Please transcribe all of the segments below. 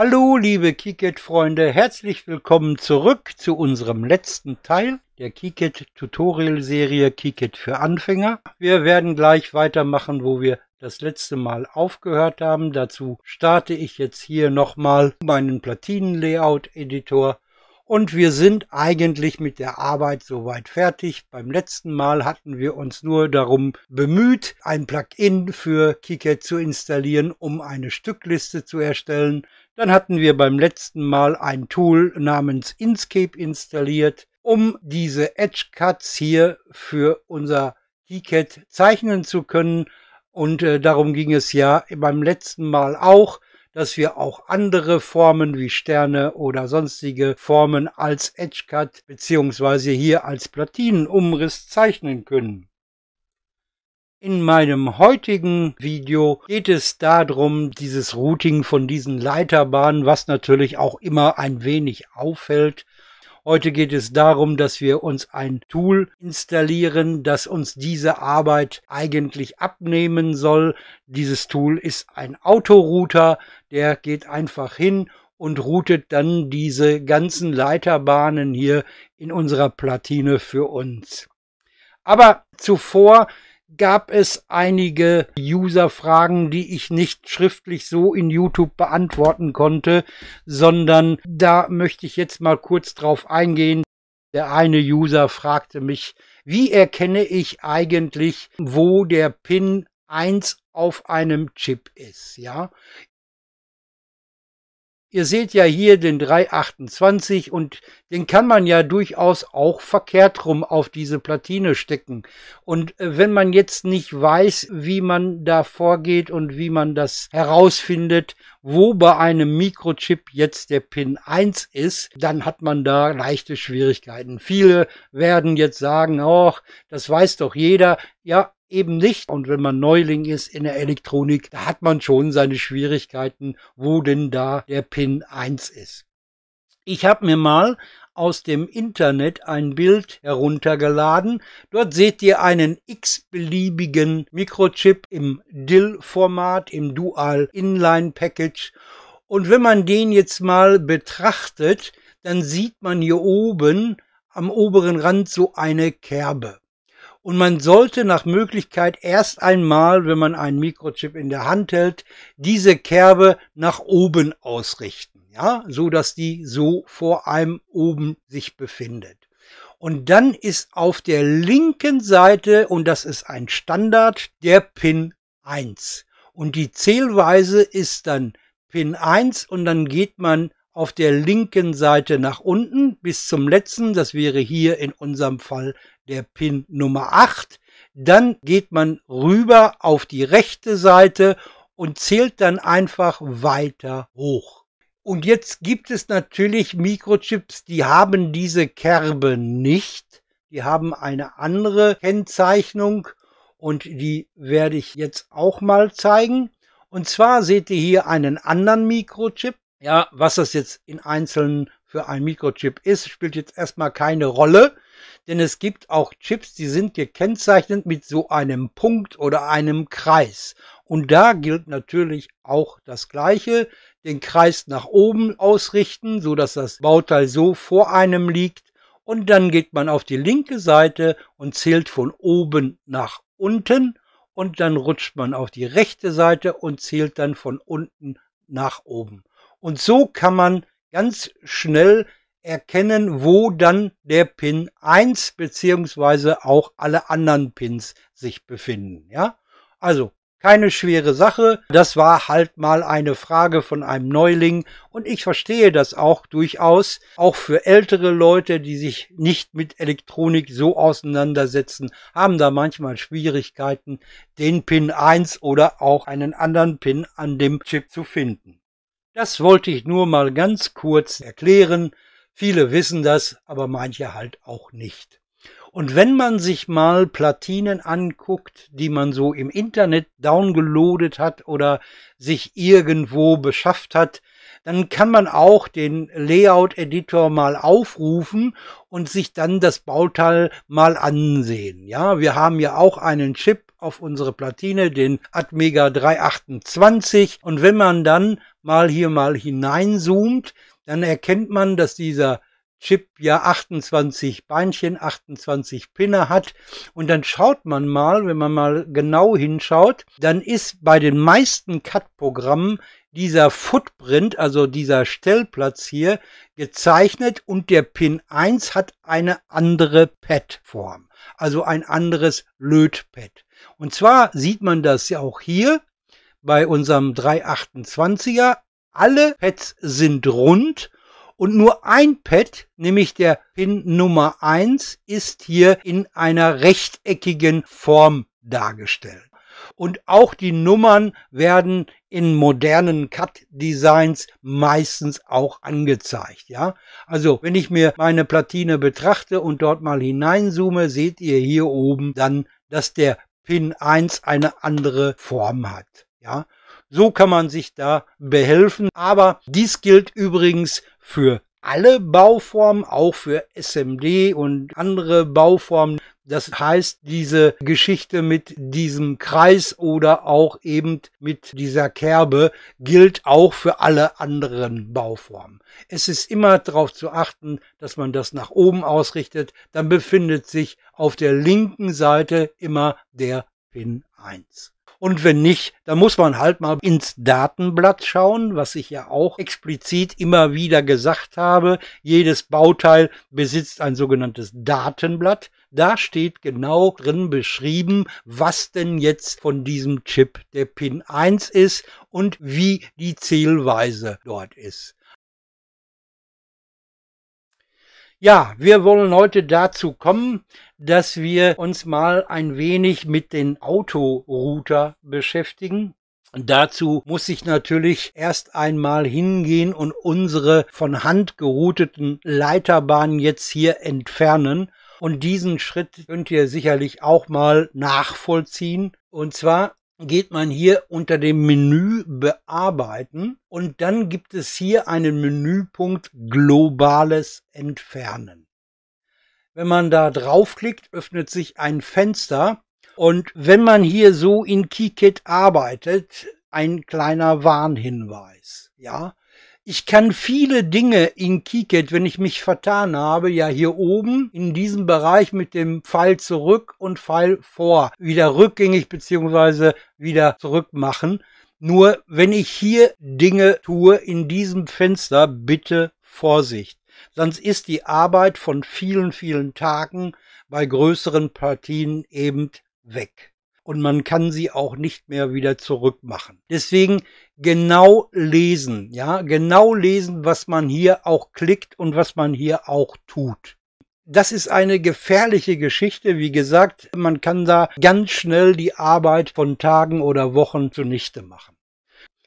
Hallo, liebe KiCad-Freunde, herzlich willkommen zurück zu unserem letzten Teil der KiCad-Tutorial-Serie KiCad für Anfänger. Wir werden gleich weitermachen, wo wir das letzte Mal aufgehört haben. Dazu starte ich jetzt hier nochmal meinen Platinen-Layout-Editor. Und wir sind eigentlich mit der Arbeit soweit fertig. Beim letzten Mal hatten wir uns nur darum bemüht, ein Plugin für KiCad zu installieren, um eine Stückliste zu erstellen. Dann hatten wir beim letzten Mal ein Tool namens Inkscape installiert, um diese Edge Cuts hier für unser Keycat zeichnen zu können. Und äh, darum ging es ja beim letzten Mal auch, dass wir auch andere Formen wie Sterne oder sonstige Formen als Edge Cut beziehungsweise hier als Platinenumriss zeichnen können. In meinem heutigen Video geht es darum, dieses Routing von diesen Leiterbahnen, was natürlich auch immer ein wenig auffällt. Heute geht es darum, dass wir uns ein Tool installieren, das uns diese Arbeit eigentlich abnehmen soll. Dieses Tool ist ein Autorouter, der geht einfach hin und routet dann diese ganzen Leiterbahnen hier in unserer Platine für uns. Aber zuvor gab es einige User-Fragen, die ich nicht schriftlich so in YouTube beantworten konnte, sondern da möchte ich jetzt mal kurz drauf eingehen. Der eine User fragte mich, wie erkenne ich eigentlich, wo der Pin 1 auf einem Chip ist, ja? Ihr seht ja hier den 328 und den kann man ja durchaus auch verkehrt rum auf diese Platine stecken. Und äh, wenn man jetzt nicht weiß, wie man da vorgeht und wie man das herausfindet, wo bei einem Mikrochip jetzt der Pin 1 ist, dann hat man da leichte Schwierigkeiten. Viele werden jetzt sagen, oh, das weiß doch jeder. Ja, eben nicht. Und wenn man Neuling ist in der Elektronik, da hat man schon seine Schwierigkeiten, wo denn da der Pin 1 ist. Ich habe mir mal aus dem Internet ein Bild heruntergeladen. Dort seht ihr einen x-beliebigen Mikrochip im DIL-Format, im Dual Inline Package. Und wenn man den jetzt mal betrachtet, dann sieht man hier oben am oberen Rand so eine Kerbe und man sollte nach Möglichkeit erst einmal, wenn man einen Mikrochip in der Hand hält, diese Kerbe nach oben ausrichten, ja, so dass die so vor einem oben sich befindet. Und dann ist auf der linken Seite, und das ist ein Standard, der Pin 1. Und die Zählweise ist dann Pin 1 und dann geht man auf der linken Seite nach unten bis zum letzten. Das wäre hier in unserem Fall der Pin Nummer 8. Dann geht man rüber auf die rechte Seite und zählt dann einfach weiter hoch. Und jetzt gibt es natürlich Mikrochips, die haben diese Kerbe nicht. Die haben eine andere Kennzeichnung und die werde ich jetzt auch mal zeigen. Und zwar seht ihr hier einen anderen Mikrochip, ja, was das jetzt in einzelnen für ein Mikrochip ist, spielt jetzt erstmal keine Rolle, denn es gibt auch Chips, die sind gekennzeichnet mit so einem Punkt oder einem Kreis. Und da gilt natürlich auch das Gleiche, den Kreis nach oben ausrichten, so dass das Bauteil so vor einem liegt. Und dann geht man auf die linke Seite und zählt von oben nach unten. Und dann rutscht man auf die rechte Seite und zählt dann von unten nach oben. Und so kann man ganz schnell erkennen, wo dann der Pin 1 beziehungsweise auch alle anderen Pins sich befinden. Ja, also keine schwere Sache. Das war halt mal eine Frage von einem Neuling und ich verstehe das auch durchaus, auch für ältere Leute, die sich nicht mit Elektronik so auseinandersetzen, haben da manchmal Schwierigkeiten, den Pin 1 oder auch einen anderen Pin an dem Chip zu finden. Das wollte ich nur mal ganz kurz erklären. Viele wissen das, aber manche halt auch nicht. Und wenn man sich mal Platinen anguckt, die man so im Internet downgeloadet hat oder sich irgendwo beschafft hat, dann kann man auch den Layout-Editor mal aufrufen und sich dann das Bauteil mal ansehen. Ja, wir haben ja auch einen Chip, auf unsere Platine den Atmega 328 und wenn man dann mal hier mal hineinzoomt, dann erkennt man, dass dieser Chip ja 28 Beinchen, 28 Pinne hat. Und dann schaut man mal, wenn man mal genau hinschaut, dann ist bei den meisten Cut-Programmen dieser Footprint, also dieser Stellplatz hier, gezeichnet und der Pin 1 hat eine andere Pad-Form, also ein anderes Lötpad. Und zwar sieht man das ja auch hier bei unserem 328er. Alle Pads sind rund und nur ein Pad, nämlich der Pin Nummer 1, ist hier in einer rechteckigen Form dargestellt. Und auch die Nummern werden in modernen Cut-Designs meistens auch angezeigt. Ja, also wenn ich mir meine Platine betrachte und dort mal hineinzoome, seht ihr hier oben dann, dass der Pin 1 eine andere Form hat. Ja, so kann man sich da behelfen. Aber dies gilt übrigens für alle Bauformen, auch für SMD und andere Bauformen. Das heißt, diese Geschichte mit diesem Kreis oder auch eben mit dieser Kerbe gilt auch für alle anderen Bauformen. Es ist immer darauf zu achten, dass man das nach oben ausrichtet. Dann befindet sich auf der linken Seite immer der Pin 1. Und wenn nicht, dann muss man halt mal ins Datenblatt schauen, was ich ja auch explizit immer wieder gesagt habe. Jedes Bauteil besitzt ein sogenanntes Datenblatt. Da steht genau drin beschrieben, was denn jetzt von diesem Chip der Pin 1 ist und wie die Zählweise dort ist. Ja, wir wollen heute dazu kommen, dass wir uns mal ein wenig mit den Autorouter beschäftigen. Dazu muss ich natürlich erst einmal hingehen und unsere von Hand gerouteten Leiterbahnen jetzt hier entfernen. Und diesen Schritt könnt ihr sicherlich auch mal nachvollziehen. Und zwar geht man hier unter dem Menü bearbeiten und dann gibt es hier einen Menüpunkt globales Entfernen. Wenn man da draufklickt, öffnet sich ein Fenster und wenn man hier so in KiKit arbeitet, ein kleiner Warnhinweis. Ja, ich kann viele Dinge in KiCad, wenn ich mich vertan habe, ja hier oben in diesem Bereich mit dem Pfeil zurück und Pfeil vor wieder rückgängig beziehungsweise wieder zurück machen. Nur wenn ich hier Dinge tue in diesem Fenster, bitte Vorsicht. Sonst ist die Arbeit von vielen, vielen Tagen bei größeren Partien eben weg. Und man kann sie auch nicht mehr wieder zurück machen. Deswegen genau lesen, ja, genau lesen, was man hier auch klickt und was man hier auch tut. Das ist eine gefährliche Geschichte. Wie gesagt, man kann da ganz schnell die Arbeit von Tagen oder Wochen zunichte machen.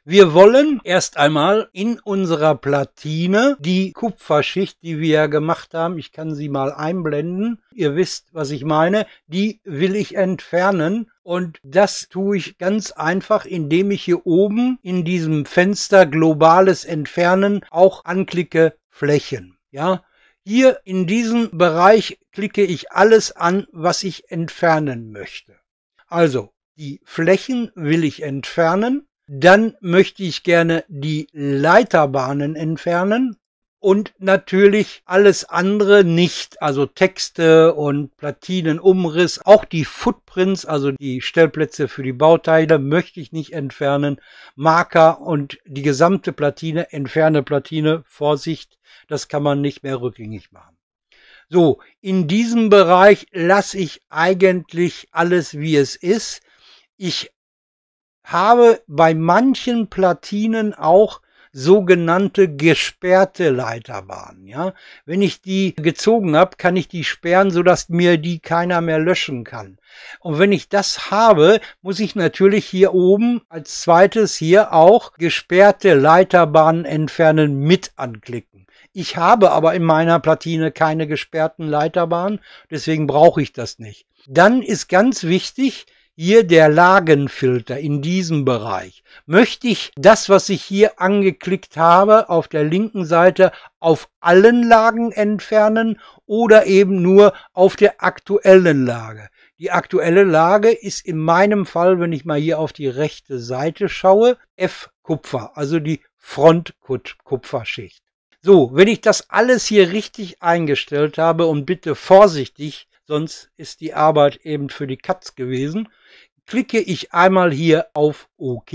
Wir wollen erst einmal in unserer Platine die Kupferschicht, die wir ja gemacht haben, ich kann sie mal einblenden, ihr wisst, was ich meine, die will ich entfernen und das tue ich ganz einfach, indem ich hier oben in diesem Fenster globales Entfernen auch anklicke Flächen. Ja, hier in diesem Bereich klicke ich alles an, was ich entfernen möchte. Also die Flächen will ich entfernen dann möchte ich gerne die Leiterbahnen entfernen und natürlich alles andere nicht, also Texte und Platinenumriss, auch die Footprints, also die Stellplätze für die Bauteile möchte ich nicht entfernen, Marker und die gesamte Platine, entferne Platine, Vorsicht, das kann man nicht mehr rückgängig machen. So, in diesem Bereich lasse ich eigentlich alles wie es ist. Ich habe bei manchen Platinen auch sogenannte gesperrte Leiterbahnen. Ja, wenn ich die gezogen habe, kann ich die sperren, sodass mir die keiner mehr löschen kann. Und wenn ich das habe, muss ich natürlich hier oben als zweites hier auch gesperrte Leiterbahnen entfernen mit anklicken. Ich habe aber in meiner Platine keine gesperrten Leiterbahnen, deswegen brauche ich das nicht. Dann ist ganz wichtig, hier der Lagenfilter in diesem Bereich. Möchte ich das, was ich hier angeklickt habe, auf der linken Seite auf allen Lagen entfernen oder eben nur auf der aktuellen Lage? Die aktuelle Lage ist in meinem Fall, wenn ich mal hier auf die rechte Seite schaue, F-Kupfer, also die Frontkupferschicht. So, wenn ich das alles hier richtig eingestellt habe und bitte vorsichtig, sonst ist die Arbeit eben für die Katz gewesen. Klicke ich einmal hier auf OK,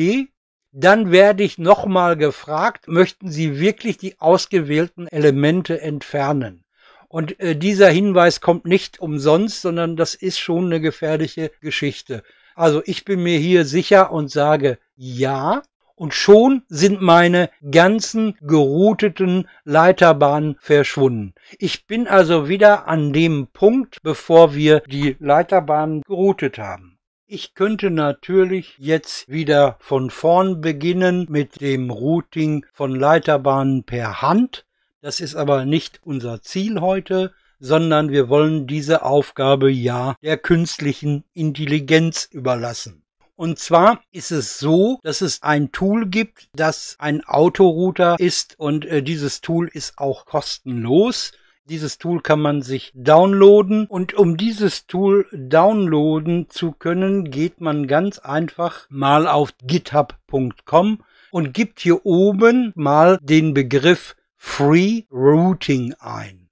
dann werde ich nochmal gefragt, möchten Sie wirklich die ausgewählten Elemente entfernen? Und äh, dieser Hinweis kommt nicht umsonst, sondern das ist schon eine gefährliche Geschichte. Also ich bin mir hier sicher und sage ja, und schon sind meine ganzen gerouteten Leiterbahnen verschwunden. Ich bin also wieder an dem Punkt, bevor wir die Leiterbahnen geroutet haben. Ich könnte natürlich jetzt wieder von vorn beginnen mit dem Routing von Leiterbahnen per Hand. Das ist aber nicht unser Ziel heute, sondern wir wollen diese Aufgabe ja der künstlichen Intelligenz überlassen. Und zwar ist es so, dass es ein Tool gibt, das ein Autorouter ist und äh, dieses Tool ist auch kostenlos. Dieses Tool kann man sich downloaden und um dieses Tool downloaden zu können, geht man ganz einfach mal auf github.com und gibt hier oben mal den Begriff Free Routing ein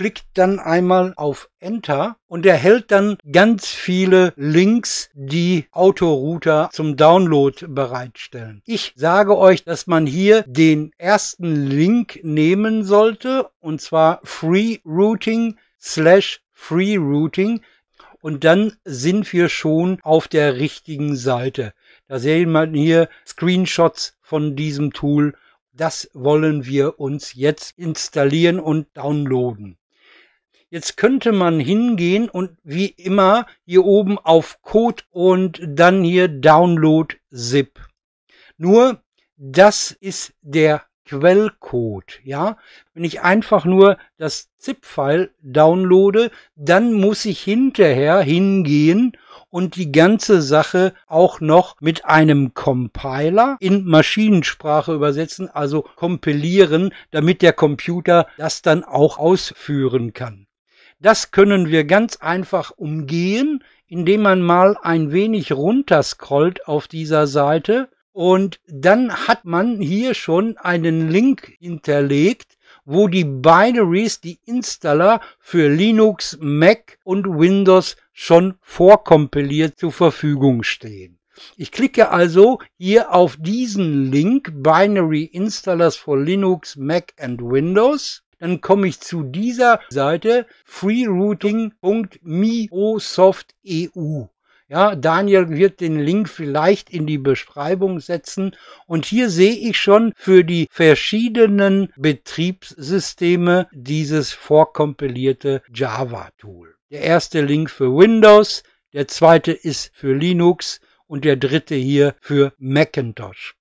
klickt dann einmal auf Enter und erhält dann ganz viele Links, die Autorouter zum Download bereitstellen. Ich sage euch, dass man hier den ersten Link nehmen sollte und zwar Free Routing slash Free Routing und dann sind wir schon auf der richtigen Seite. Da sehen wir hier Screenshots von diesem Tool. Das wollen wir uns jetzt installieren und downloaden. Jetzt könnte man hingehen und wie immer hier oben auf Code und dann hier Download ZIP. Nur das ist der Quellcode, ja. Wenn ich einfach nur das ZIP-File downloade, dann muss ich hinterher hingehen und die ganze Sache auch noch mit einem Compiler in Maschinensprache übersetzen, also kompilieren, damit der Computer das dann auch ausführen kann. Das können wir ganz einfach umgehen, indem man mal ein wenig runterscrollt auf dieser Seite und dann hat man hier schon einen Link hinterlegt, wo die Binaries, die Installer für Linux, Mac und Windows schon vorkompiliert zur Verfügung stehen. Ich klicke also hier auf diesen Link Binary Installers for Linux, Mac and Windows dann komme ich zu dieser Seite freerouting.miosoft.eu. Ja, Daniel wird den Link vielleicht in die Beschreibung setzen. Und hier sehe ich schon für die verschiedenen Betriebssysteme dieses vorkompilierte Java-Tool. Der erste Link für Windows, der zweite ist für Linux und der dritte hier für Macintosh.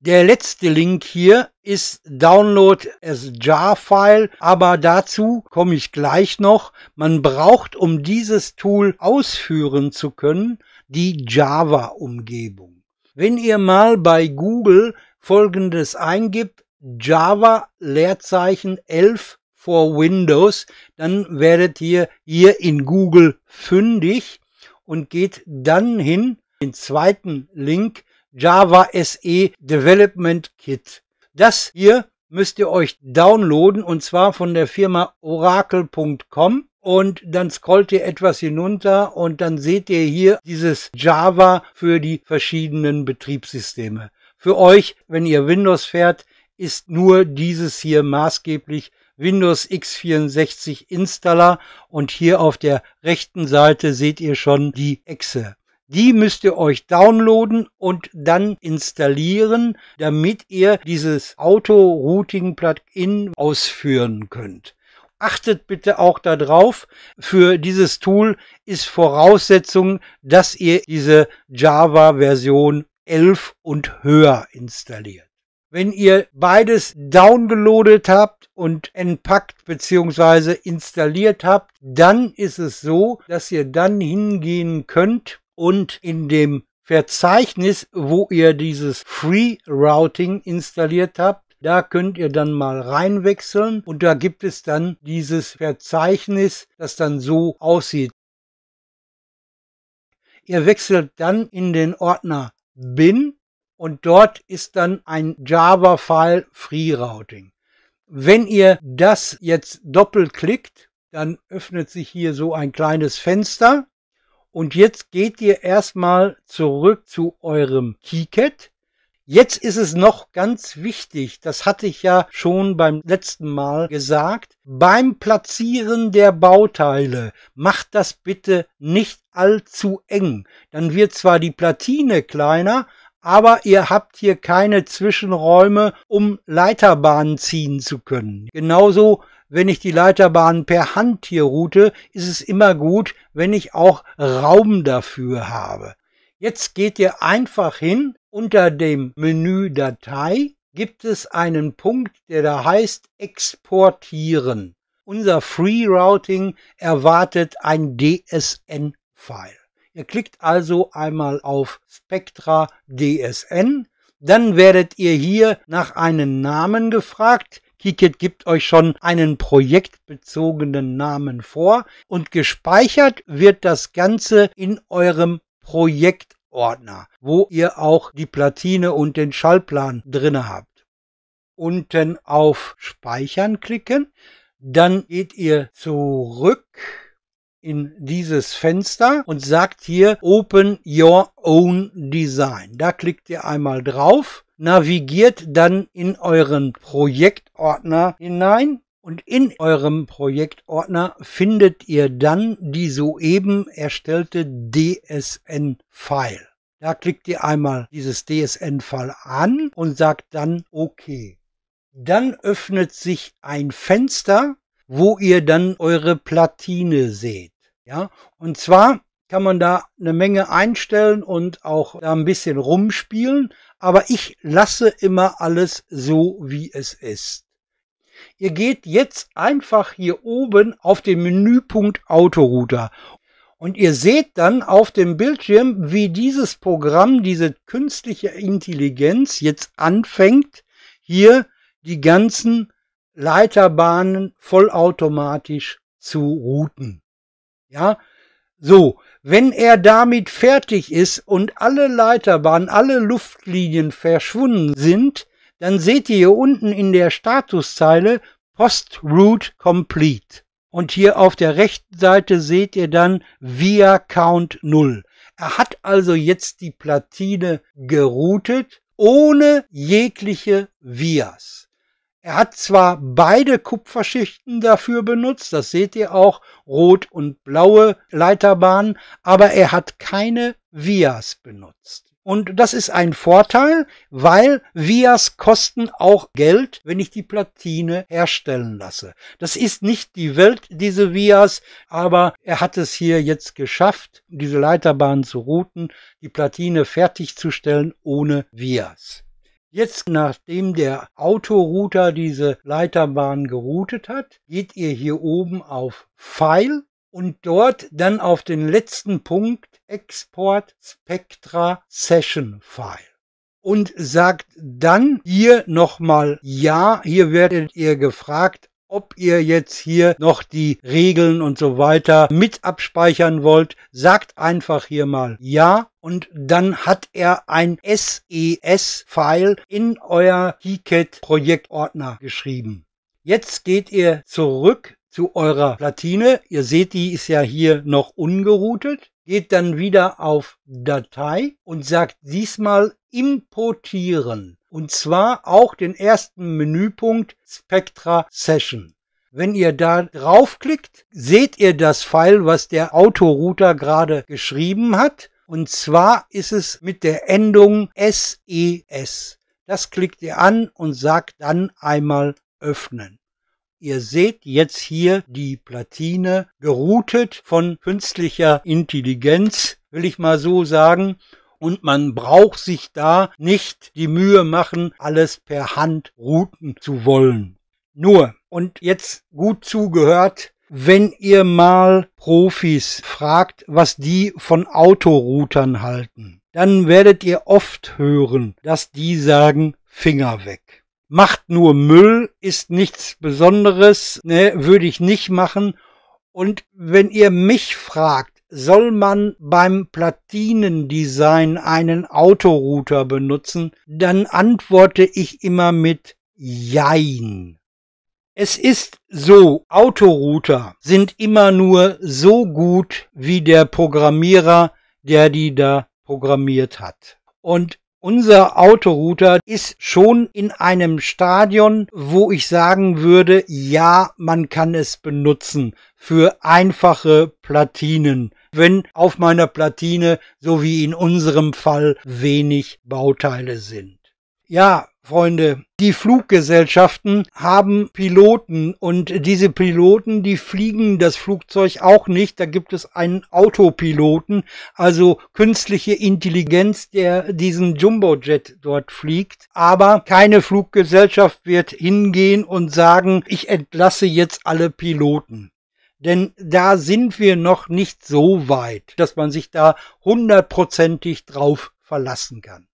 Der letzte Link hier ist Download as Jar-File, aber dazu komme ich gleich noch. Man braucht, um dieses Tool ausführen zu können, die Java-Umgebung. Wenn ihr mal bei Google folgendes eingibt, Java Leerzeichen 11 for Windows, dann werdet ihr hier in Google fündig und geht dann hin, den zweiten Link Java SE Development Kit. Das hier müsst ihr euch downloaden und zwar von der Firma oracle.com und dann scrollt ihr etwas hinunter und dann seht ihr hier dieses Java für die verschiedenen Betriebssysteme. Für euch, wenn ihr Windows fährt, ist nur dieses hier maßgeblich Windows x64 Installer und hier auf der rechten Seite seht ihr schon die Exe. Die müsst ihr euch downloaden und dann installieren, damit ihr dieses Auto-Routing-Plugin ausführen könnt. Achtet bitte auch darauf, für dieses Tool ist Voraussetzung, dass ihr diese Java-Version 11 und höher installiert. Wenn ihr beides downgeloadet habt und entpackt bzw. installiert habt, dann ist es so, dass ihr dann hingehen könnt und in dem Verzeichnis, wo ihr dieses Free Routing installiert habt, da könnt ihr dann mal reinwechseln und da gibt es dann dieses Verzeichnis, das dann so aussieht. Ihr wechselt dann in den Ordner bin und dort ist dann ein Java-File Free Routing. Wenn ihr das jetzt doppelt klickt, dann öffnet sich hier so ein kleines Fenster und jetzt geht ihr erstmal zurück zu eurem Keycat. Jetzt ist es noch ganz wichtig, das hatte ich ja schon beim letzten Mal gesagt, beim Platzieren der Bauteile macht das bitte nicht allzu eng. Dann wird zwar die Platine kleiner, aber ihr habt hier keine Zwischenräume, um Leiterbahnen ziehen zu können. Genauso, wenn ich die Leiterbahnen per Hand hier route, ist es immer gut, wenn ich auch Raum dafür habe. Jetzt geht ihr einfach hin, unter dem Menü Datei gibt es einen Punkt, der da heißt Exportieren. Unser Free Routing erwartet ein DSN-File. Ihr klickt also einmal auf Spectra DSN. Dann werdet ihr hier nach einem Namen gefragt. Kikit gibt euch schon einen projektbezogenen Namen vor und gespeichert wird das Ganze in eurem Projektordner, wo ihr auch die Platine und den Schallplan drinne habt. Unten auf Speichern klicken, dann geht ihr zurück in dieses Fenster und sagt hier Open Your Own Design. Da klickt ihr einmal drauf, navigiert dann in euren Projektordner hinein. Und in eurem Projektordner findet ihr dann die soeben erstellte DSN-File. Da klickt ihr einmal dieses DSN-File an und sagt dann OK. Dann öffnet sich ein Fenster, wo ihr dann eure Platine seht. Ja, und zwar kann man da eine Menge einstellen und auch da ein bisschen rumspielen, aber ich lasse immer alles so, wie es ist. Ihr geht jetzt einfach hier oben auf den Menüpunkt Autorouter und ihr seht dann auf dem Bildschirm, wie dieses Programm, diese künstliche Intelligenz jetzt anfängt, hier die ganzen Leiterbahnen vollautomatisch zu routen. Ja, so, wenn er damit fertig ist und alle Leiterbahnen, alle Luftlinien verschwunden sind, dann seht ihr hier unten in der Statuszeile Post Route Complete. Und hier auf der rechten Seite seht ihr dann Via Count 0. Er hat also jetzt die Platine geroutet ohne jegliche Vias. Er hat zwar beide Kupferschichten dafür benutzt, das seht ihr auch, rot und blaue Leiterbahnen, aber er hat keine Vias benutzt. Und das ist ein Vorteil, weil Vias kosten auch Geld, wenn ich die Platine herstellen lasse. Das ist nicht die Welt, diese Vias, aber er hat es hier jetzt geschafft, diese Leiterbahn zu routen, die Platine fertigzustellen ohne Vias. Jetzt, nachdem der Autorouter diese Leiterbahn geroutet hat, geht ihr hier oben auf File und dort dann auf den letzten Punkt Export Spectra Session File und sagt dann hier nochmal Ja. Hier werdet ihr gefragt, ob ihr jetzt hier noch die Regeln und so weiter mit abspeichern wollt, sagt einfach hier mal Ja und dann hat er ein SES-File in euer KiCad-Projektordner geschrieben. Jetzt geht ihr zurück zu eurer Platine. Ihr seht, die ist ja hier noch ungeroutet. Geht dann wieder auf Datei und sagt diesmal Importieren. Und zwar auch den ersten Menüpunkt Spectra Session. Wenn ihr da draufklickt, seht ihr das File, was der Autorouter gerade geschrieben hat. Und zwar ist es mit der Endung SES. E das klickt ihr an und sagt dann einmal öffnen. Ihr seht jetzt hier die Platine geroutet von künstlicher Intelligenz, will ich mal so sagen und man braucht sich da nicht die Mühe machen, alles per Hand routen zu wollen. Nur, und jetzt gut zugehört, wenn ihr mal Profis fragt, was die von Autoroutern halten, dann werdet ihr oft hören, dass die sagen, Finger weg. Macht nur Müll, ist nichts Besonderes, ne, würde ich nicht machen. Und wenn ihr mich fragt, soll man beim Platinendesign einen Autorouter benutzen, dann antworte ich immer mit Jein. Es ist so, Autorouter sind immer nur so gut wie der Programmierer, der die da programmiert hat. Und unser Autorouter ist schon in einem Stadion, wo ich sagen würde, ja, man kann es benutzen für einfache Platinen wenn auf meiner Platine, so wie in unserem Fall, wenig Bauteile sind. Ja, Freunde, die Fluggesellschaften haben Piloten und diese Piloten, die fliegen das Flugzeug auch nicht. Da gibt es einen Autopiloten, also künstliche Intelligenz, der diesen Jumbojet dort fliegt. Aber keine Fluggesellschaft wird hingehen und sagen, ich entlasse jetzt alle Piloten. Denn da sind wir noch nicht so weit, dass man sich da hundertprozentig drauf verlassen kann.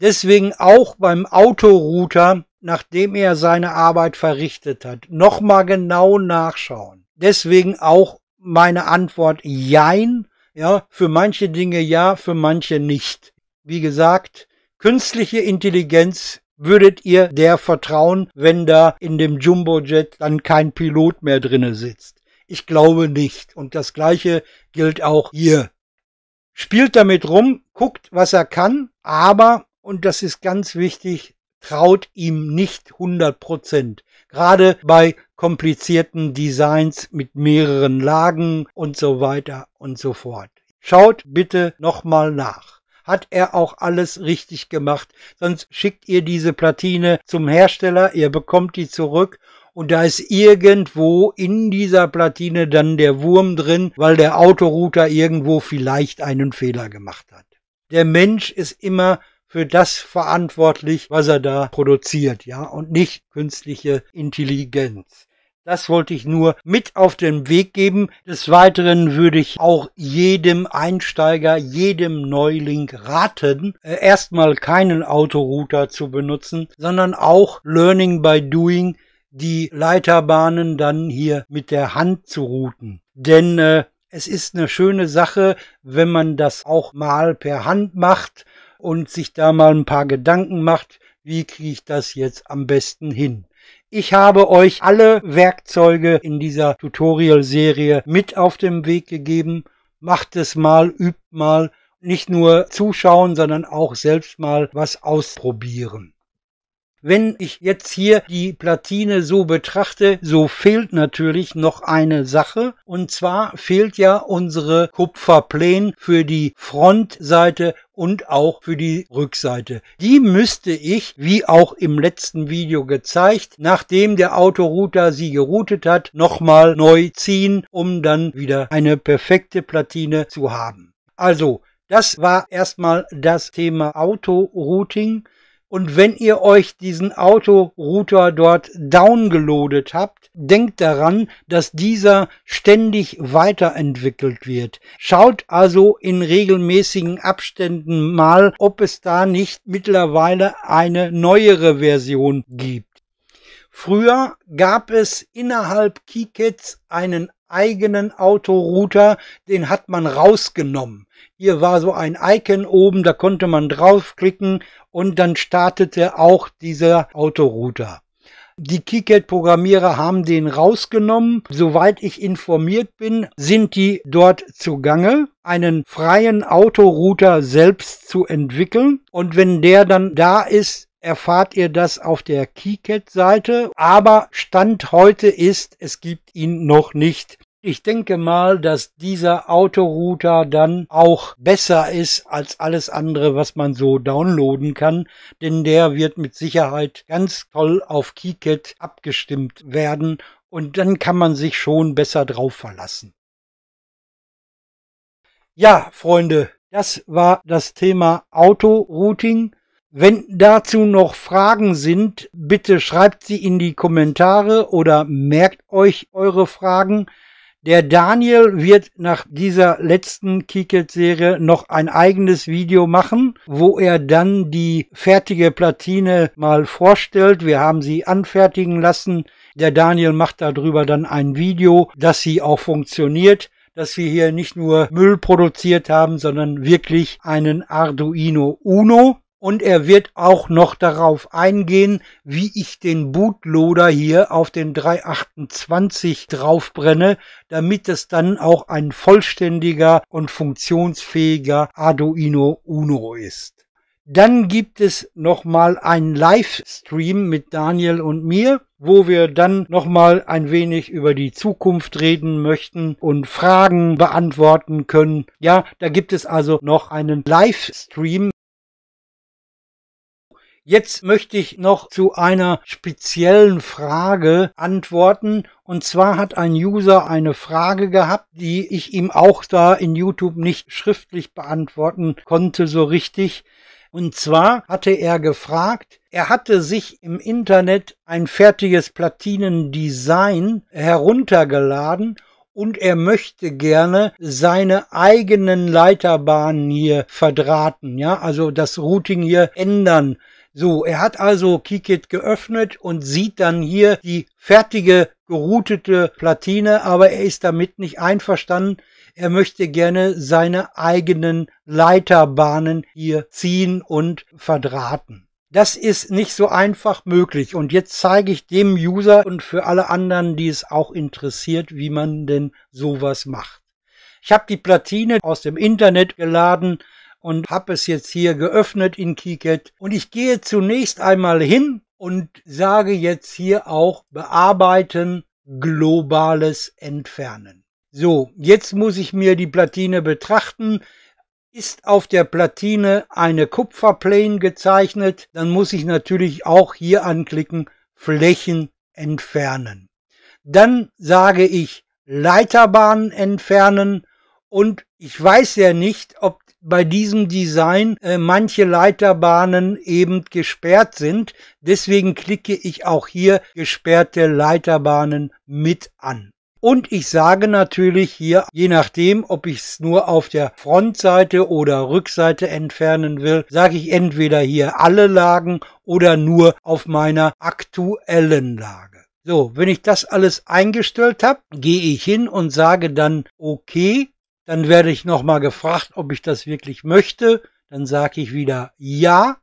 Deswegen auch beim Autorouter, nachdem er seine Arbeit verrichtet hat, nochmal genau nachschauen. Deswegen auch meine Antwort Jein. Ja, für manche Dinge ja, für manche nicht. Wie gesagt, künstliche Intelligenz würdet ihr der vertrauen, wenn da in dem Jumbojet dann kein Pilot mehr drinne sitzt. Ich glaube nicht. Und das Gleiche gilt auch hier. Spielt damit rum, guckt, was er kann, aber, und das ist ganz wichtig, traut ihm nicht 100 Prozent. Gerade bei komplizierten Designs mit mehreren Lagen und so weiter und so fort. Schaut bitte nochmal nach. Hat er auch alles richtig gemacht? Sonst schickt ihr diese Platine zum Hersteller, ihr bekommt die zurück und da ist irgendwo in dieser Platine dann der Wurm drin, weil der Autorouter irgendwo vielleicht einen Fehler gemacht hat. Der Mensch ist immer für das verantwortlich, was er da produziert, ja, und nicht künstliche Intelligenz. Das wollte ich nur mit auf den Weg geben. Des Weiteren würde ich auch jedem Einsteiger, jedem Neuling raten, äh, erstmal keinen Autorouter zu benutzen, sondern auch Learning by Doing die Leiterbahnen dann hier mit der Hand zu routen. Denn äh, es ist eine schöne Sache, wenn man das auch mal per Hand macht und sich da mal ein paar Gedanken macht, wie kriege ich das jetzt am besten hin. Ich habe euch alle Werkzeuge in dieser Tutorial-Serie mit auf den Weg gegeben. Macht es mal, übt mal, nicht nur zuschauen, sondern auch selbst mal was ausprobieren. Wenn ich jetzt hier die Platine so betrachte, so fehlt natürlich noch eine Sache. Und zwar fehlt ja unsere Kupferpläne für die Frontseite und auch für die Rückseite. Die müsste ich, wie auch im letzten Video gezeigt, nachdem der Autorouter sie geroutet hat, nochmal neu ziehen, um dann wieder eine perfekte Platine zu haben. Also, das war erstmal das Thema Autorouting. Und wenn ihr euch diesen Autorouter dort downgeloadet habt, denkt daran, dass dieser ständig weiterentwickelt wird. Schaut also in regelmäßigen Abständen mal, ob es da nicht mittlerweile eine neuere Version gibt. Früher gab es innerhalb Kikets einen eigenen Autorouter, den hat man rausgenommen. Hier war so ein Icon oben, da konnte man draufklicken und dann startete auch dieser Autorouter. Die KiCad-Programmierer haben den rausgenommen. Soweit ich informiert bin, sind die dort zugange, einen freien Autorouter selbst zu entwickeln. Und wenn der dann da ist, erfahrt ihr das auf der KeyCat-Seite. Aber Stand heute ist, es gibt ihn noch nicht. Ich denke mal, dass dieser Autorouter dann auch besser ist als alles andere, was man so downloaden kann, denn der wird mit Sicherheit ganz toll auf KeyCat abgestimmt werden und dann kann man sich schon besser drauf verlassen. Ja, Freunde, das war das Thema Autorouting. Wenn dazu noch Fragen sind, bitte schreibt sie in die Kommentare oder merkt euch eure Fragen. Der Daniel wird nach dieser letzten Kicket-Serie noch ein eigenes Video machen, wo er dann die fertige Platine mal vorstellt. Wir haben sie anfertigen lassen. Der Daniel macht darüber dann ein Video, dass sie auch funktioniert, dass wir hier nicht nur Müll produziert haben, sondern wirklich einen Arduino Uno und er wird auch noch darauf eingehen, wie ich den Bootloader hier auf den 328 draufbrenne, damit es dann auch ein vollständiger und funktionsfähiger Arduino Uno ist. Dann gibt es nochmal einen Livestream mit Daniel und mir, wo wir dann nochmal ein wenig über die Zukunft reden möchten und Fragen beantworten können. Ja, da gibt es also noch einen Livestream Jetzt möchte ich noch zu einer speziellen Frage antworten. Und zwar hat ein User eine Frage gehabt, die ich ihm auch da in YouTube nicht schriftlich beantworten konnte so richtig. Und zwar hatte er gefragt, er hatte sich im Internet ein fertiges Platinendesign heruntergeladen und er möchte gerne seine eigenen Leiterbahnen hier verdrahten, ja, also das Routing hier ändern. So, er hat also Keykit geöffnet und sieht dann hier die fertige geroutete Platine, aber er ist damit nicht einverstanden. Er möchte gerne seine eigenen Leiterbahnen hier ziehen und verdrahten. Das ist nicht so einfach möglich. Und jetzt zeige ich dem User und für alle anderen, die es auch interessiert, wie man denn sowas macht. Ich habe die Platine aus dem Internet geladen, und habe es jetzt hier geöffnet in Keycat. Und ich gehe zunächst einmal hin und sage jetzt hier auch bearbeiten, globales Entfernen. So, jetzt muss ich mir die Platine betrachten. Ist auf der Platine eine Kupferplane gezeichnet, dann muss ich natürlich auch hier anklicken, Flächen entfernen. Dann sage ich Leiterbahnen entfernen und ich weiß ja nicht, ob bei diesem Design äh, manche Leiterbahnen eben gesperrt sind. Deswegen klicke ich auch hier gesperrte Leiterbahnen mit an. Und ich sage natürlich hier, je nachdem, ob ich es nur auf der Frontseite oder Rückseite entfernen will, sage ich entweder hier alle Lagen oder nur auf meiner aktuellen Lage. So, wenn ich das alles eingestellt habe, gehe ich hin und sage dann OK dann werde ich nochmal gefragt, ob ich das wirklich möchte. Dann sage ich wieder ja.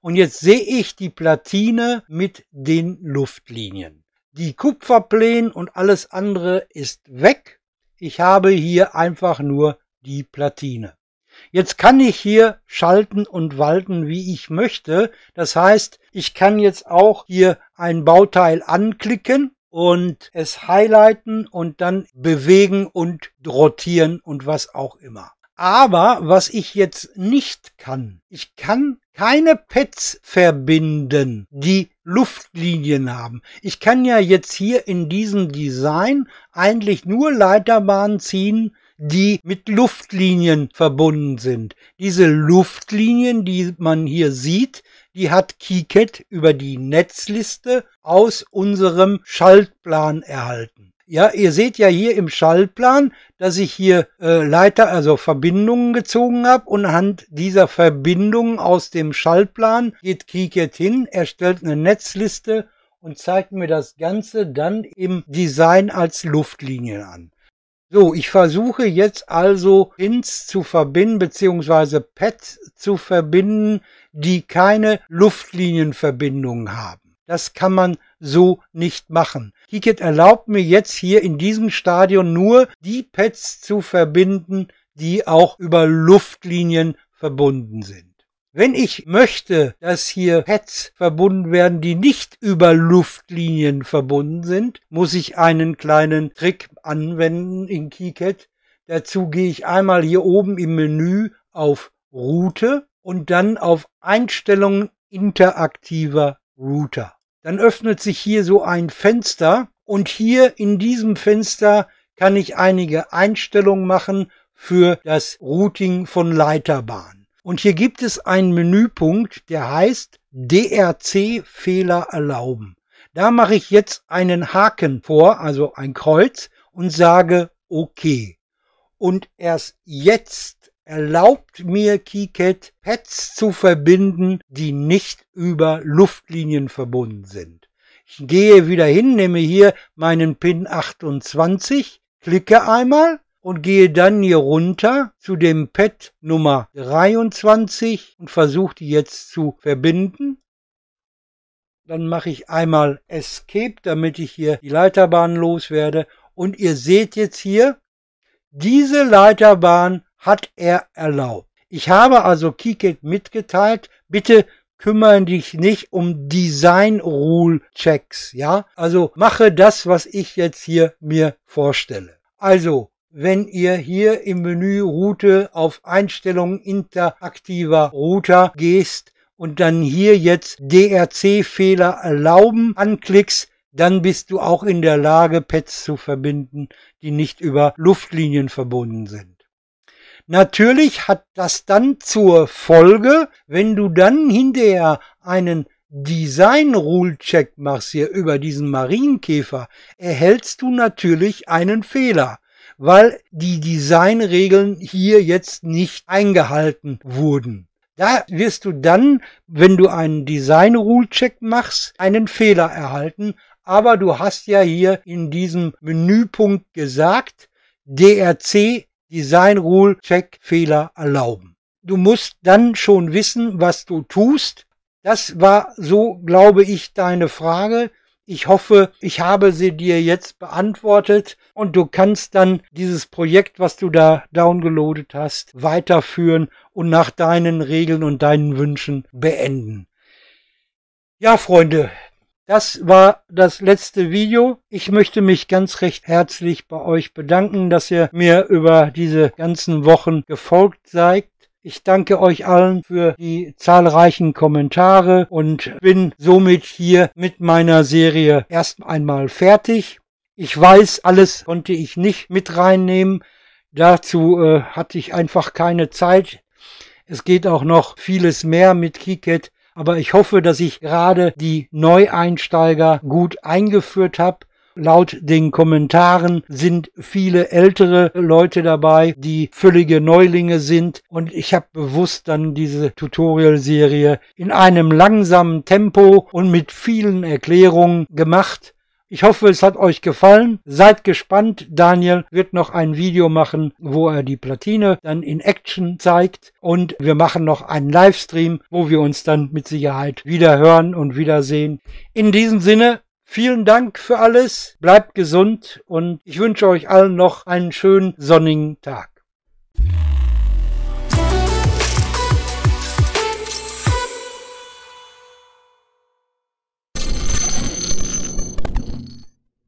Und jetzt sehe ich die Platine mit den Luftlinien. Die Kupferplänen und alles andere ist weg. Ich habe hier einfach nur die Platine. Jetzt kann ich hier schalten und walten, wie ich möchte. Das heißt, ich kann jetzt auch hier ein Bauteil anklicken und es highlighten und dann bewegen und rotieren und was auch immer. Aber was ich jetzt nicht kann, ich kann keine Pads verbinden, die Luftlinien haben. Ich kann ja jetzt hier in diesem Design eigentlich nur Leiterbahnen ziehen, die mit Luftlinien verbunden sind. Diese Luftlinien, die man hier sieht, die hat Keycat über die Netzliste aus unserem Schaltplan erhalten. Ja, ihr seht ja hier im Schaltplan, dass ich hier äh, Leiter, also Verbindungen gezogen habe und anhand dieser Verbindungen aus dem Schaltplan geht Keycat hin, erstellt eine Netzliste und zeigt mir das Ganze dann im Design als Luftlinien an. So, ich versuche jetzt also Pins zu verbinden beziehungsweise Pads zu verbinden, die keine Luftlinienverbindungen haben. Das kann man so nicht machen. Kikit erlaubt mir jetzt hier in diesem Stadion nur die Pads zu verbinden, die auch über Luftlinien verbunden sind. Wenn ich möchte, dass hier Pads verbunden werden, die nicht über Luftlinien verbunden sind, muss ich einen kleinen Trick anwenden in KiCad. Dazu gehe ich einmal hier oben im Menü auf Route und dann auf Einstellungen interaktiver Router. Dann öffnet sich hier so ein Fenster und hier in diesem Fenster kann ich einige Einstellungen machen für das Routing von Leiterbahnen. Und hier gibt es einen Menüpunkt, der heißt DRC-Fehler erlauben. Da mache ich jetzt einen Haken vor, also ein Kreuz, und sage OK. Und erst jetzt erlaubt mir KiCad, Pads zu verbinden, die nicht über Luftlinien verbunden sind. Ich gehe wieder hin, nehme hier meinen Pin 28, klicke einmal und gehe dann hier runter zu dem Pad Nummer 23 und versuche die jetzt zu verbinden. Dann mache ich einmal Escape, damit ich hier die Leiterbahn loswerde. Und ihr seht jetzt hier, diese Leiterbahn hat er erlaubt. Ich habe also KiCad mitgeteilt, bitte kümmere dich nicht um Design Rule Checks, ja? Also mache das, was ich jetzt hier mir vorstelle. Also wenn ihr hier im Menü Route auf Einstellungen interaktiver Router gehst und dann hier jetzt DRC-Fehler erlauben anklickst, dann bist du auch in der Lage, Pads zu verbinden, die nicht über Luftlinien verbunden sind. Natürlich hat das dann zur Folge, wenn du dann hinterher einen Design Rule Check machst hier über diesen Marienkäfer, erhältst du natürlich einen Fehler weil die Designregeln hier jetzt nicht eingehalten wurden. Da wirst du dann, wenn du einen Design Rule Check machst, einen Fehler erhalten. Aber du hast ja hier in diesem Menüpunkt gesagt, DRC Design Rule Check Fehler erlauben. Du musst dann schon wissen, was du tust. Das war so, glaube ich, deine Frage. Ich hoffe, ich habe sie dir jetzt beantwortet und du kannst dann dieses Projekt, was du da downgeloadet hast, weiterführen und nach deinen Regeln und deinen Wünschen beenden. Ja, Freunde, das war das letzte Video. Ich möchte mich ganz recht herzlich bei euch bedanken, dass ihr mir über diese ganzen Wochen gefolgt seid. Ich danke euch allen für die zahlreichen Kommentare und bin somit hier mit meiner Serie erst einmal fertig. Ich weiß, alles konnte ich nicht mit reinnehmen. Dazu äh, hatte ich einfach keine Zeit. Es geht auch noch vieles mehr mit KiCat, aber ich hoffe, dass ich gerade die Neueinsteiger gut eingeführt habe Laut den Kommentaren sind viele ältere Leute dabei, die völlige Neulinge sind und ich habe bewusst dann diese Tutorial-Serie in einem langsamen Tempo und mit vielen Erklärungen gemacht. Ich hoffe, es hat euch gefallen. Seid gespannt. Daniel wird noch ein Video machen, wo er die Platine dann in Action zeigt. Und wir machen noch einen Livestream, wo wir uns dann mit Sicherheit wieder hören und wiedersehen. In diesem Sinne, Vielen Dank für alles, bleibt gesund und ich wünsche euch allen noch einen schönen sonnigen Tag.